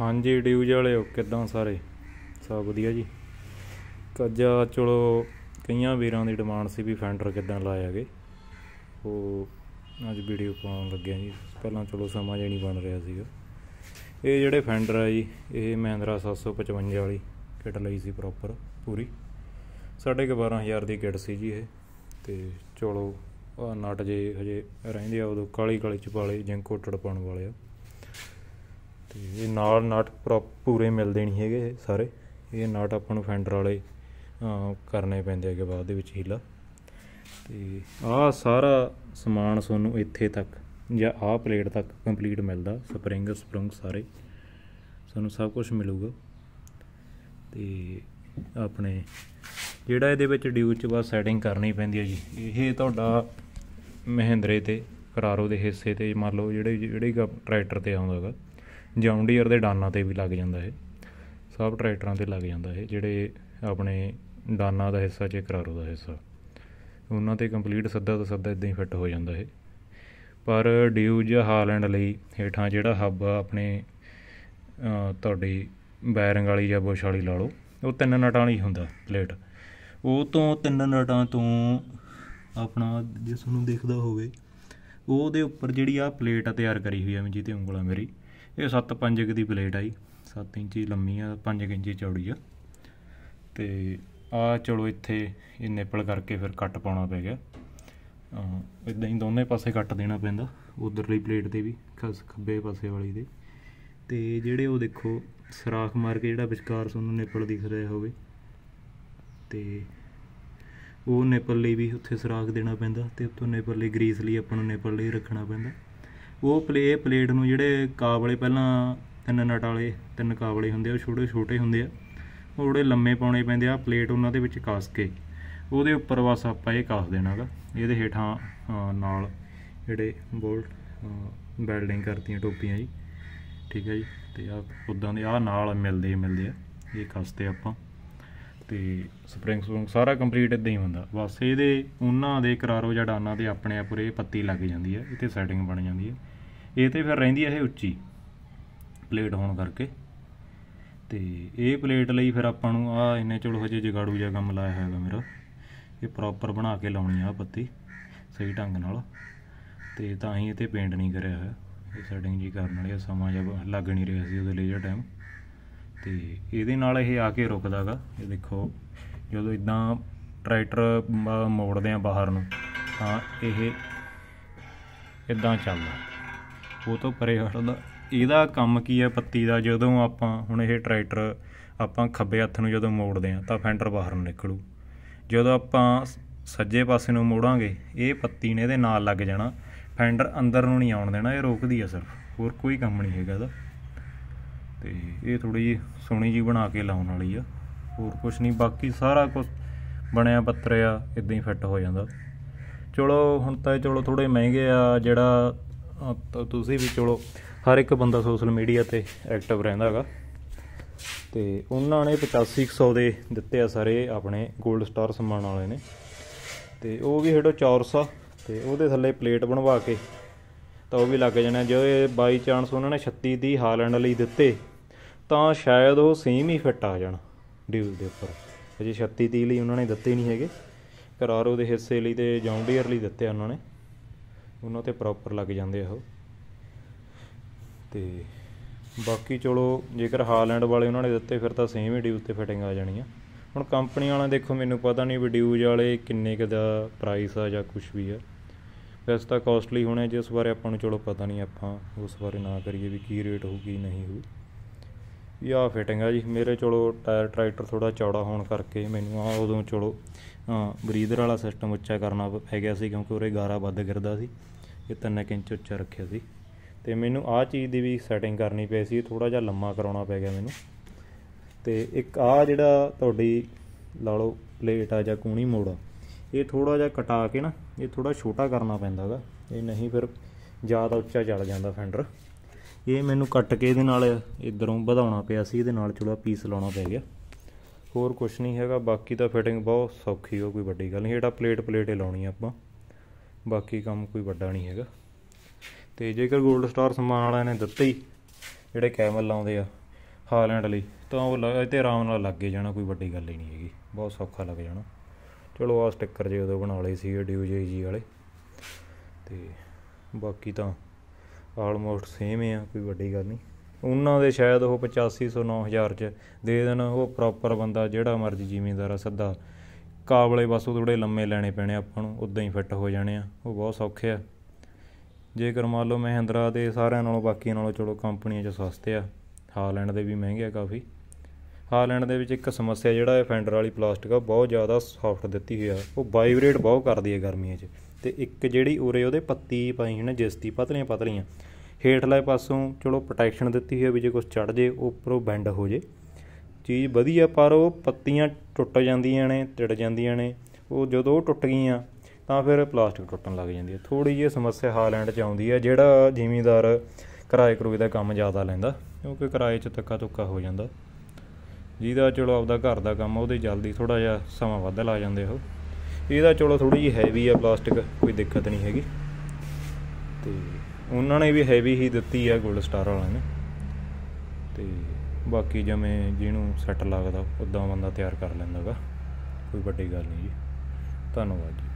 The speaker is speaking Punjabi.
ਹਾਂਜੀ ਡਿਊਜ ਵਾਲਿਓ ਕਿਦਾਂ ਸਾਰੇ ਸਭ ਵਧੀਆ ਜੀ ਕੱਜਾ ਚਲੋ ਕਈਆਂ ਵੀਰਾਂ ਦੀ ਡਿਮਾਂਡ ਸੀ ਵੀ ਫੈਂਡਰ ਕਿਦਾਂ ਲਾਇਆਗੇ ਉਹ ਅੱਜ ਵੀਡੀਓ ਪਾਉਣ ਲੱਗੇ ਜੀ ਪਹਿਲਾਂ ਚਲੋ ਸਮਾਂ ਜੇ ਨਹੀਂ ਬਣ ਰਿਹਾ ਸੀਗਾ ਇਹ ਜਿਹੜੇ ਫੈਂਡਰ ਆ ਜੀ ਇਹ ਮਹਿੰਦਰਾ 755 ਵਾਲੀ ਕਿਟ ਲਈ ਸੀ ਪ੍ਰੋਪਰ ਪੂਰੀ 12000 ਦੀ ਕਿਟ ਸੀ ਜੀ ਇਹ ਤੇ ਚਲੋ ਨਟ ਜੇ ਹਜੇ ਰਹਿੰਦੇ ਆ ਉਹ ਕਾਲੀ ਕਾਲੀ ਚਪਾਲੇ ਪਾਲੇ ਕੋਟੜ ਪਾਉਣ ਵਾਲੇ ਆ ਤੇ ਇਹ ਨਾਲ ਨਟ ਪੂਰੇ ਮਿਲਦੇ ਨਹੀਂ ਹੈਗੇ ਸਾਰੇ ਇਹ ਨਟ ਆਪਾਂ ਨੂੰ ਫੈਂਡਰ ਵਾਲੇ ਕਰਨੇ ਪੈਂਦੇ ਹੈਗੇ ਬਾਅਦ ਦੇ ਵਿੱਚ ਹੀਲਾ ਤੇ ਆਹ ਸਾਰਾ ਸਮਾਨ ਤੁਹਾਨੂੰ ਇੱਥੇ ਤੱਕ ਜਾਂ ਆਹ ਪਲੇਟ ਤੱਕ ਕੰਪਲੀਟ ਮਿਲਦਾ ਸਪਰਿੰਗ ਸਪਰਿੰਗ ਸਾਰੇ ਤੁਹਾਨੂੰ ਸਭ ਕੁਝ ਮਿਲੂਗਾ ਤੇ ਆਪਣੇ ਜਿਹੜਾ ਇਹਦੇ ਵਿੱਚ ਡਿਊ ਚ ਬਸ ਸੈਟਿੰਗ ਕਰਨੀ ਪੈਂਦੀ ਹੈ ਜੀ ਇਹ ਤੁਹਾਡਾ ਮਹਿੰਦਰੇ ਤੇ ਕਰਾਰੋ ਦੇ ਹਿੱਸੇ ਤੇ ਮੰਨ ਲਓ ਜਿਹੜੇ ਜਿਹੜੇ ਟਰੈਕਟਰ ਤੇ ਆਉਂਦਾ ਹੈਗਾ ਜੌਂਡੀਅਰ ਦੇ ਡਾਨਾਂ ਤੇ ਵੀ ਲੱਗ ਜਾਂਦਾ ਇਹ ਸਭ ਟਰੈਕਟਰਾਂ ਤੇ ਲੱਗ ਜਾਂਦਾ ਇਹ ਜਿਹੜੇ ਆਪਣੇ ਡਾਨਾ ਦਾ ਹਿੱਸਾ ਜੇ ਕਰਾਰੋ ਦਾ ਹਿੱਸਾ ਉਹਨਾਂ ਤੇ ਕੰਪਲੀਟ ਸੱਦਾ ਤੋਂ ਸੱਦਾ ਇਦਾਂ ਹੀ ਫਿੱਟ ਹੋ ਜਾਂਦਾ ਇਹ ਪਰ ਡਿਊ ਜਾਂ ਹਾਲੈਂਡ ਲਈ ਹੇਠਾਂ ਜਿਹੜਾ ਹੱਬ ਆਪਣੇ ਤੁਹਾਡੀ ਬੈਰਿੰਗ ਵਾਲੀ ਜਾਂ ਬੁਸ਼ ਵਾਲੀ ਲਾ ਲਓ ਉਹ ਤਿੰਨ ਨਟਾਂ ਵਾਲੀ ਹੁੰਦਾ ਪਲੇਟ ਉਹ ਤੋਂ ਤਿੰਨ ਨਟਾਂ ਤੋਂ ਆਪਣਾ ਜੇ ਤੁਹਾਨੂੰ ਦੇਖਦਾ ਹੋਵੇ ਉਹਦੇ ਉੱਪਰ ਜਿਹੜੀ ਆ ਪਲੇਟ ਤਿਆਰ ਕਰੀ ਹੋਈ ਹੈ ਜਿਹਤੇ ਉਂਗਲਾ ਮੇਰੀ ਇਹ 7-5 ਇੰਚ ਦੀ ਬਲੇਡ ਆਈ 7 ਇੰਚ ਲੰਮੀ ਆ 5 ਇੰਚ ਚੌੜੀ ਆ ਤੇ ਆ ਚਲੋ ਇੱਥੇ ਇਹ ਨਿਪਲ ਕਰਕੇ ਫਿਰ ਕੱਟ ਪਾਉਣਾ ਪੈ ਗਿਆ ਇਦਾਂ ਹੀ ਦੋਨੇ ਪਾਸੇ ਕੱਟ ਦੇਣਾ ਪੈਂਦਾ ਉਧਰਲੀ ਪਲੇਟ ਤੇ ਵੀ ਖਸ ਖੱਬੇ ਪਾਸੇ ਵਾਲੀ ਦੇ ਤੇ ਜਿਹੜੇ ਉਹ ਦੇਖੋ ਸਰਾਖ ਮਾਰ ਕੇ ਜਿਹੜਾ ਵਿਚਕਾਰ ਤੁਹਾਨੂੰ ਨਿਪਲ ਦਿਖ ਰਿਹਾ ਹੋਵੇ ਤੇ ਉਹ ਨਿਪਲ ਲਈ ਵੀ ਉੱਥੇ ਸਰਾਖ ਦੇਣਾ ਪੈਂਦਾ ਤੇ ਉੱਤੋਂ ਨਿਪਲ ਲਈ ਗਰੀਸ ਲਈ ਆਪਾਂ ਨੂੰ ਨਿਪਲ ਲਈ ਰੱਖਣਾ ਪੈਂਦਾ ਉਹ ਪਲੇ ਪਲੇਟ ਨੂੰ ਜਿਹੜੇ ਕਾਬਲੇ ਪਹਿਲਾਂ ਤਿੰਨ ਨਟ ਵਾਲੇ ਤਿੰਨ ਕਾਬਲੇ ਹੁੰਦੇ ਆ ਉਹ ਛੋਟੇ ਛੋਟੇ ਹੁੰਦੇ ਆ ਉਹ ਥੋੜੇ ਲੰਮੇ ਪਾਉਣੇ ਪੈਂਦੇ ਆ ਪਲੇਟ ਉਹਨਾਂ ਦੇ ਵਿੱਚ ਕਾਸ ਕੇ ਉਹਦੇ ਉੱਪਰ ਬਸ ਆਪਾਂ ਇਹ ਕਾਸ ਦੇਣਾਗਾ ਇਹਦੇ ਹੇਠਾਂ ਨਾਲ ਜਿਹੜੇ ਬੋਲਟ ਬੈਲਡਿੰਗ ਕਰਤੀਆਂ ਟੋਪੀਆਂ ਜੀ ਠੀਕ ਹੈ ਜੀ ਤੇ ਆ ਉਦਾਂ ਦੇ ਆ ਨਾਲ ਮਿਲਦੇ ਮਿਲਦੇ ਆ ਇਹ ਕਸਤੇ ਆਪਾਂ ਤੇ ਸਪ੍ਰਿੰਗ ਸਪ੍ਰਿੰਗ ਸਾਰਾ ਕੰਪਲੀਟ ਇਦਾਂ ਹੀ ਹੁੰਦਾ ਬਸ ਇਹਦੇ ਉਹਨਾਂ ਦੇ ਕਰਾਰੋ ਜਾਂ ਡਾਨਾ ਦੇ ਆਪਣੇ ਆਪ ਉਰੇ ਪੱਤੀ ਲੱਗ ਜਾਂਦੀ ਹੈ ਇੱਥੇ ਸੈਟਿੰਗ ਬਣ ਜਾਂਦੀ ਹੈ ਇਹ ਤੇ ਫਿਰ ਰਹਿੰਦੀ ਇਹ ਉੱਚੀ ਪਲੇਟ ਹੋਣ ਕਰਕੇ ਤੇ ਇਹ ਪਲੇਟ ਲਈ ਫਿਰ ਆਪਾਂ ਨੂੰ ਆ ਇੰਨੇ ਚਲੋ ਹਜੇ ਜਗਾੜੂ ਜਿਹਾ ਕੰਮ ਲਾਇਆ ਹੋਇਆਗਾ ਮੇਰਾ ਇਹ ਪ੍ਰੋਪਰ ਬਣਾ ਕੇ ਲਾਉਣੀ ਆ ਪੱਤੀ ਸਹੀ ਢੰਗ ਨਾਲ ਤੇ ਤਾਂ ਹੀ ਇਹ ਤੇ ਪੇਂਟ ਨਹੀਂ ਕਰਿਆ ਹੋਇਆ ਇਹ ਸੈਟਿੰਗ ਜੀ ਕਰਨ ਵਾਲੀ ਸਮਾਂ ਜਬ ਲੱਗ ਨਹੀਂ ਰਿਹਾ ਸੀ ਉਹਦੇ ਲਈ ਜਿਹੜਾ ਟਾਈਮ ਤੇ ਇਹਦੇ ਨਾਲ ਇਹ ਆ ਕੇ ਰੁਕਦਾਗਾ ਇਹ ਦੇਖੋ ਜਦੋਂ ਇਦਾਂ ਟਰੈਕਟਰ ਮੋੜਦੇ ਆ ਬਾਹਰ ਨੂੰ ਤਾਂ ਇਹ ਇਦਾਂ ਚੱਲਦਾ ਉਹ ਤੋਂ ਪਰੇ ਹਟਦਾ ਇਹਦਾ ਕੰਮ ਕੀ ਹੈ ਪੱਤੀ ਦਾ ਜਦੋਂ ਆਪਾਂ ਹੁਣ ਇਹ ਟਰੈਕਟਰ ਆਪਾਂ ਖੱਬੇ ਹੱਥ ਨੂੰ ਜਦੋਂ ਮੋੜਦੇ ਆ ਤਾਂ ਫੈਂਟਰ ਬਾਹਰ ਨੂੰ ਨਿਕਲੂ ਜਦੋਂ ਆਪਾਂ ਸੱਜੇ ਪਾਸੇ ਨੂੰ ਮੋੜਾਂਗੇ ਇਹ ਪੱਤੀ ਨੇ ਇਹਦੇ ਨਾਲ ਲੱਗ ਜਾਣਾ ਫੈਂਡਰ ਅੰਦਰ ਨੂੰ ਨਹੀਂ ਆਉਣ ਦੇਣਾ ਇਹ ਰੋਕਦੀ ਆ ਸਿਰਫ ਹੋਰ ਕੋਈ ਕੰਮ ਨਹੀਂ ਹੈਗਾ ਇਹਦਾ ਤੇ ਇਹ ਥੋੜੀ ਜੀ ਸੋਹਣੀ ਜੀ ਬਣਾ ਕੇ ਲਾਉਣ ਵਾਲੀ ਆ ਹੋਰ ਕੁਝ ਨਹੀਂ ਬਾਕੀ ਸਾਰਾ ਕੁਝ ਬਣਿਆ ਪੱਤਰਿਆ ਇਦਾਂ ਹੀ ਫਿੱਟ ਹੋ ਜਾਂਦਾ ਚਲੋ ਹੁਣ ਤਾਂ ਇਹ ਚਲੋ ਥੋੜੇ ਮਹਿੰਗੇ ਆ ਜਿਹੜਾ ਤਾਂ ਤੁਸੀਂ ਵੀ ਚਲੋ ਹਰ ਇੱਕ ਬੰਦਾ ਸੋਸ਼ਲ ਮੀਡੀਆ ਤੇ ਐਕਟਿਵ ਰਹਿੰਦਾ ਹੈਗਾ ਤੇ ਉਹਨਾਂ ਨੇ 8500 ਦੇ ਦਿੱਤੇ ਆ ਸਾਰੇ ਆਪਣੇ 골ਡ ਸਟਾਰ ਸਨਮਾਨ ਵਾਲੇ ਨੇ ਤੇ ਉਹ ਵੀ ਹੇਡੋ ਚੌਰਸ ਤੇ ਉਹਦੇ ਥੱਲੇ ਪਲੇਟ ਬਣਵਾ ਕੇ ਤਾਂ ਉਹ ਵੀ ਲੱਗ ਜਾਣਾ ਜੋ ਇਹ 22 ਚਾਂਸ ਉਹਨਾਂ ਨੇ 36 ਦੀ ਹਾਲੈਂਡ ਲਈ ਦਿੱਤੇ ਤਾਂ ਸ਼ਾਇਦ ਉਹ ਸੇਮ ਹੀ ਫਿੱਟ ਆ ਜਾਣ ਡੀਲ ਦੇ ਉੱਪਰ ਜੇ 36 30 ਲਈ ਉਹਨਾਂ ਨੇ ਦਿੱਤੇ ਨਹੀਂ ਹੈਗੇ ਕਰਾਰੋ ਦੇ ਹਿੱਸੇ ਲਈ ਤੇ ਜੌਂਡੀਅਰ ਲਈ ਦਿੱਤੇ ਉਹਨਾਂ ਨੇ ਉਹਨਾਂ ਤੇ ਪ੍ਰੋਪਰ ਲੱਗ ਜਾਂਦੇ ਆ ਉਹ ਤੇ ਬਾਕੀ ਚਲੋ ਜੇਕਰ ਹਾਲੈਂਡ ਵਾਲੇ ਉਹਨਾਂ ਨੇ ਦਿੱਤੇ ਫਿਰ ਤਾਂ ਸੇਮ ਹੀ ਡਿਊਜ਼ ਤੇ ਫਿਟਿੰਗ ਆ ਜਾਣੀ ਆ ਹੁਣ ਕੰਪਨੀ ਵਾਲਾ ਦੇਖੋ ਮੈਨੂੰ ਪਤਾ ਨਹੀਂ ਵੀ ਡਿਊਜ਼ ਵਾਲੇ ਕਿੰਨੇ ਕ ਦਾ ਪ੍ਰਾਈਸ ਆ ਜਾਂ ਕੁਝ ਵੀ ਆ ਵੈਸੇ ਤਾਂ ਕਾਸਟਲੀ ਹੋਣੇ ਜਿਸ ਬਾਰੇ ਆਪਾਂ ਨੂੰ ਚਲੋ ਪਤਾ ਨਹੀਂ ਆਪਾਂ ਉਸ ਬਾਰੇ ਨਾ ਕਰੀਏ ਵੀ ਕੀ ਰੇਟ ਹੋਊਗੀ ਨਹੀਂ ਹੋਊ ਇਹ ਆ ਫਿਟਿੰਗ ਆ ਜੀ ਮੇਰੇ ਚਲੋ ਟਾਇਰ ਟਰੈਕਟਰ ਥੋੜਾ ਚੌੜਾ ਹੋਣ ਕਰਕੇ ਮੈਨੂੰ ਆ ਉਦੋਂ ਚਲੋ ਬਰੀਦਰ ਵਾਲਾ ਸਿਸਟਮ ਉੱਚਾ ਕਰਨਾ ਪੈ ਗਿਆ ਸੀ ਕਿਉਂਕਿ ਉਰੇ ਗਾਰਾ ਵੱਧ ਗਿਰਦਾ ਸੀ ਇਹ 3 ਇੰਚ ਉੱਚਾ ਰੱਖਿਆ ਸੀ ਤੇ ਮੈਨੂੰ ਆਹ ਚੀਜ਼ ਦੀ ਵੀ ਸੈਟਿੰਗ ਕਰਨੀ ਪਈ ਸੀ ਥੋੜਾ ਜਿਹਾ ਲੰਮਾ ਕਰਾਉਣਾ ਪੈ ਗਿਆ ਮੈਨੂੰ ਤੇ ਇੱਕ ਆ ਜਿਹੜਾ ਤੁਹਾਡੀ ਲਾ ਲਓ ਪਲੇਟ ਆ ਜਾਂ ਕੂਣੀ ਮੋੜਾ ਇਹ ਥੋੜਾ ਜਿਹਾ ਕਟਾ ਕੇ ਨਾ ਇਹ ਥੋੜਾ ਛੋਟਾ ਕਰਨਾ ਪੈਂਦਾਗਾ ਇਹ ਨਹੀਂ ਫਿਰ ਜ਼ਿਆਦਾ ਉੱਚਾ ਚੜ ਜਾਂਦਾ ਫੈਂਡਰ ਇਹ ਮੈਨੂੰ ਕੱਟ ਕੇ ਇਹਦੇ ਨਾਲ ਇਧਰੋਂ ਵਧਾਉਣਾ ਪਿਆ ਸੀ ਇਹਦੇ ਨਾਲ ਥੋੜਾ ਪੀਸ ਲਾਉਣਾ ਪੈ ਗਿਆ ਹੋਰ ਕੁਝ ਨਹੀਂ ਹੈਗਾ ਬਾਕੀ ਤਾਂ ਫਿਟਿੰਗ ਬਹੁਤ ਸੌਖੀ ਹੋ ਕੋਈ ਵੱਡੀ ਗੱਲ ਨਹੀਂ ਜਿਹੜਾ ਪਲੇਟ ਪਲੇਟ ਹੀ ਲਾਉਣੀ ਆਪਾਂ ਬਾਕੀ ਕੰਮ ਕੋਈ ਵੱਡਾ ਨਹੀਂ ਹੈਗਾ ਤੇ ਜੇਕਰ 골ਡ ਸਟਾਰ ਸਮਾਨ ਵਾਲਿਆਂ ਨੇ ਦਿੱਤੇ ਹੀ ਜਿਹੜੇ ਕੈਮਲ ਲਾਉਂਦੇ ਆ ਹਾਲੈਂਡ ਲਈ ਤਾਂ ਉਹ ਤੇ ਆਰਾਮ ਨਾਲ ਲੱਗੇ ਜਾਣਾ ਕੋਈ ਵੱਡੀ ਗੱਲ ਹੀ ਨਹੀਂ ਹੈਗੀ ਬਹੁਤ ਸੌਖਾ ਲੱਗ ਜਾਣਾ ਚਲੋ ਆ ਸਟicker ਜੇ ਉਦੋਂ ਬਣਾ ਲਏ ਸੀ ਡਿਊਜੇ ਜੀ ਵਾਲੇ ਤੇ ਬਾਕੀ ਤਾਂ ਆਲਮੋਸਟ ਸੇਮ ਹੀ ਆ ਕੋਈ ਵੱਡੀ ਗੱਲ ਨਹੀਂ ਉਹਨਾਂ ਦੇ ਸ਼ਾਇਦ ਉਹ 8500 9000 ਚ ਦੇ ਦੇਣ ਉਹ ਪ੍ਰੋਪਰ ਬੰਦਾ ਜਿਹੜਾ ਮਰਜ਼ੀ ਜ਼ਿਮੀਂਦਾਰ ਆ ਸੱਦਾ ਕਾਬਲੇ ਬਸ ਥੋੜੇ ਲੰਮੇ ਲੈਣੇ ਪੈਣੇ ਆਪਾਂ ਨੂੰ ਉਦਾਂ ਹੀ ਫਿੱਟ ਹੋ ਜਾਣੇ ਆ ਉਹ ਬਹੁਤ ਸੌਖੇ ਆ ਜੇਕਰ ਮੰਨ ਲਓ ਮਹਿੰਦਰਾ ਦੇ ਸਾਰਿਆਂ ਨਾਲੋਂ ਬਾਕੀ ਨਾਲੋਂ ਚਲੋ ਕੰਪਨੀਆਂ 'ਚ ਸਸਤੇ ਆ ਹਾਲੈਂਡ ਦੇ ਵੀ ਮਹਿੰਗੇ ਆ ਕਾਫੀ ਹਾਲੈਂਡ ਦੇ ਵਿੱਚ ਇੱਕ ਸਮੱਸਿਆ ਜਿਹੜਾ ਹੈ ਫੈਂਡਰ ਵਾਲੀ ਪਲਾਸਟਿਕ ਆ ਬਹੁਤ ਜ਼ਿਆਦਾ ਸੌਫਟ ਦਿੱਤੀ ਹੋਈ ਆ ਉਹ ਵਾਈਬ੍ਰੇਟ ਬਹੁਤ ਕਰਦੀ ਹੈ ਗਰਮੀਆਂ 'ਚ ਤੇ ਇੱਕ ਜਿਹੜੀ ਉਰੇ ਉਹਦੇ ਪੱਤੀ ਪਾਈ ਹੈ ਨਾ ਜਿਸਤੀ ਪਤਲੀਆਂ ਪਤਲੀਆਂ ਹੇਠਲੇ ਪਾਸੋਂ ਚਲੋ ਪ੍ਰੋਟੈਕਸ਼ਨ ਦਿੱਤੀ ਹੋਈ ਹੈ ਵੀ ਜੇ ਕੁਝ ਚੜ ਜੇ ਉੱਪਰੋਂ ਬੈਂਡ ਹੋ ਜੇ ਚੀਜ਼ ਵਧੀਆ ਪਰ ਉਹ ਪੱਤੀਆਂ ਟੁੱਟ ਜਾਂਦੀਆਂ ਨੇ ਟਿੜ ਜਾਂਦੀਆਂ ਨੇ ਉਹ ਜਦੋਂ ਉਹ ਟੁੱਟ ਗਈਆਂ ਤਾਂ ਫਿਰ ਪਲਾਸਟਿਕ ਟੁੱਟਣ ਲੱਗ ਜਾਂਦੀ ਹੈ ਥੋੜੀ ਜਿਹੀ ਸਮੱਸਿਆ ਹਾਲੈਂਡ 'ਚ ਆਉਂਦੀ ਹੈ ਜਿਹੜਾ ਜ਼ਿਮੀਂਦਾਰ ਕਿਰਾਏ ਕਰੂਏ ਦਾ ਕੰਮ ਜ਼ਿਆਦਾ ਲੈਂਦਾ ਕਿਉਂਕਿ ਕਿਰਾਏ 'ਚ ਤੱਕਾ ਤੁੱਕਾ ਹੋ ਜਾਂਦਾ ਜਿਹਦਾ ਚਲੋ ਆਪਦਾ ਘਰ ਦਾ ਕੰਮ ਉਹਦੇ ਜਲਦੀ ਥੋੜਾ ਜਿਹਾ ਸਮਾਂ ਵੱਧ ਲਾ ਜਾਂਦੇ ਉਹ ਇਹਦਾ ਚਲੋ ਥੋੜੀ ਜਿਹੀ ਹੈਵੀ ਆ ਪਲਾਸਟਿਕ ਕੋਈ ਦਿੱਕਤ ਨਹੀਂ ਹੈਗੀ ਤੇ ਉਹਨਾਂ ਨੇ ਵੀ ਹੈਵੀ ਹੀ ਦਿੱਤੀ ਆ ਗੋਲ ਸਟਾਰ ਵਾਲਿਆਂ ਨੇ ਤੇ ਬਾਕੀ ਜਿਵੇਂ ਜਿਹਨੂੰ ਸੈੱਟ ਲੱਗਦਾ ਉਦਾਂ ਬੰਦਾ ਤਿਆਰ ਕਰ ਲੈਂਦਾਗਾ ਕੋਈ ਵੱਡੀ ਗੱਲ ਨਹੀਂ ਜੀ ਧੰਨਵਾਦ ਜੀ